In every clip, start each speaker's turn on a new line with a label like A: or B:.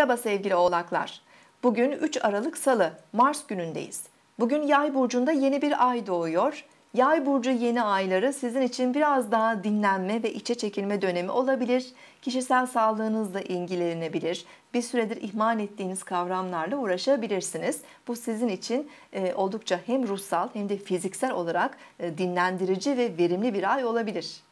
A: Merhaba sevgili oğlaklar. Bugün 3 Aralık Salı, Mars günündeyiz. Bugün Yay burcunda yeni bir ay doğuyor. Yay burcu yeni ayları sizin için biraz daha dinlenme ve içe çekilme dönemi olabilir. Kişisel sağlığınızla ilgilenebilir. Bir süredir ihmal ettiğiniz kavramlarla uğraşabilirsiniz. Bu sizin için e, oldukça hem ruhsal hem de fiziksel olarak e, dinlendirici ve verimli bir ay olabilir.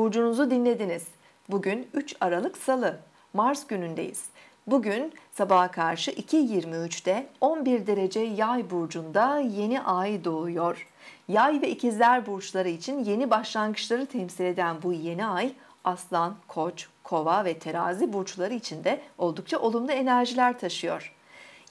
A: burcunuzu dinlediniz. Bugün 3 Aralık Salı, Mars günündeyiz. Bugün sabaha karşı 2.23'te 11 derece yay burcunda yeni ay doğuyor. Yay ve ikizler burçları için yeni başlangıçları temsil eden bu yeni ay aslan, koç, kova ve terazi burçları için de oldukça olumlu enerjiler taşıyor.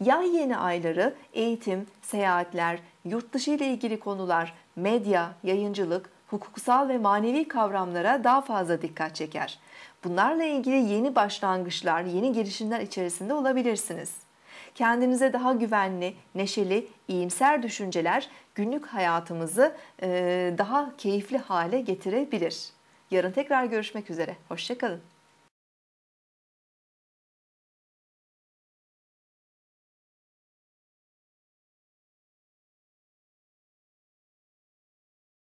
A: Yay yeni ayları eğitim, seyahatler, yurt dışı ile ilgili konular, medya, yayıncılık, hukuksal ve manevi kavramlara daha fazla dikkat çeker. Bunlarla ilgili yeni başlangıçlar, yeni girişimler içerisinde olabilirsiniz. Kendinize daha güvenli, neşeli, iyimser düşünceler günlük hayatımızı e, daha keyifli hale getirebilir. Yarın tekrar görüşmek üzere. Hoşçakalın.